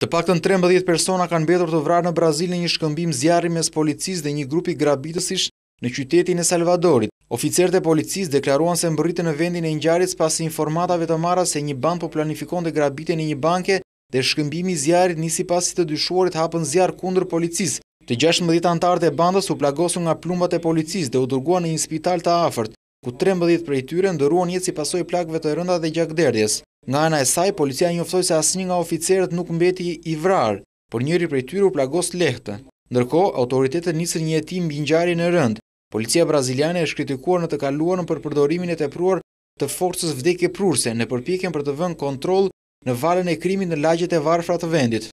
Të pak të në 13 persona kanë betur të vrarë në Brazil në një shkëmbim zjarri mes policis dhe një grupi grabitësish në qytetin e Salvadorit. Oficerët e policis deklaruan se mbëritë në vendin e njëjarit pas informatave të mara se një band po planifikon dhe grabitë në një banke dhe shkëmbimi zjarit nisi pas të dyshuarit hapën zjarë kundër policis. Të 16 antarët e bandës u plagosu nga plumbat e policis dhe u dërgua në një spital të afert, ku 13 për e tyre ndëruan jetë si pasoj plakve të rënda dhe gjakderdjes. Nga ana e saj, policia njoftoi se asnjë nga oficerët nuk mbeti i vrarë, por njëri prej tyre u plagos lehtë. Ndërkohë, autoritetet nisën një hetim mbi ngjarjen e rënd. Policia braziliane është kritikuar në të kaluarën për përdorimin e tepruar të forcës prurse në përpjekjen për të vënë kontroll në valën e krimit në lagjet e varfra të vendit.